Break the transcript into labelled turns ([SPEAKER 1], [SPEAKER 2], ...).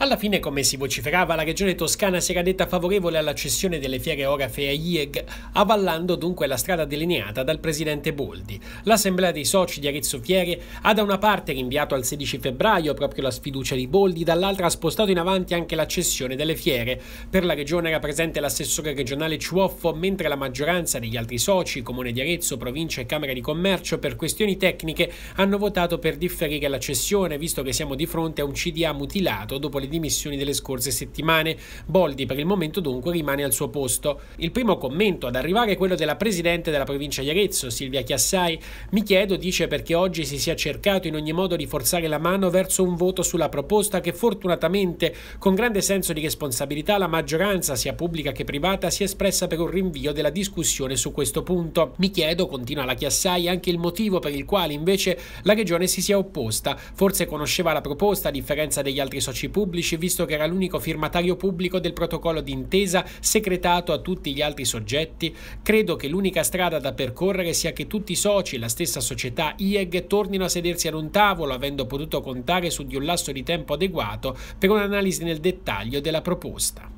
[SPEAKER 1] Alla fine, come si vociferava, la regione toscana si era detta favorevole alla cessione delle fiere orafe a IEG, avallando dunque la strada delineata dal presidente Boldi. L'assemblea dei soci di Arezzo Fiere ha da una parte rinviato al 16 febbraio proprio la sfiducia di Boldi, dall'altra ha spostato in avanti anche la cessione delle fiere. Per la regione era presente l'assessore regionale Ciuoffo, mentre la maggioranza degli altri soci, Comune di Arezzo, Provincia e Camera di Commercio, per questioni tecniche hanno votato per differire la cessione, visto che siamo di fronte a un CDA mutilato dopo le dimissioni delle scorse settimane. Boldi per il momento dunque rimane al suo posto. Il primo commento ad arrivare è quello della presidente della provincia di Arezzo, Silvia Chiassai. Mi chiedo, dice, perché oggi si sia cercato in ogni modo di forzare la mano verso un voto sulla proposta che fortunatamente, con grande senso di responsabilità, la maggioranza, sia pubblica che privata, si è espressa per un rinvio della discussione su questo punto. Mi chiedo, continua la Chiassai, anche il motivo per il quale invece la regione si sia opposta. Forse conosceva la proposta a differenza degli altri soci pubblici pubblici visto che era l'unico firmatario pubblico del protocollo d'intesa secretato a tutti gli altri soggetti, credo che l'unica strada da percorrere sia che tutti i soci e la stessa società IEG tornino a sedersi ad un tavolo avendo potuto contare su di un lasso di tempo adeguato per un'analisi nel dettaglio della proposta.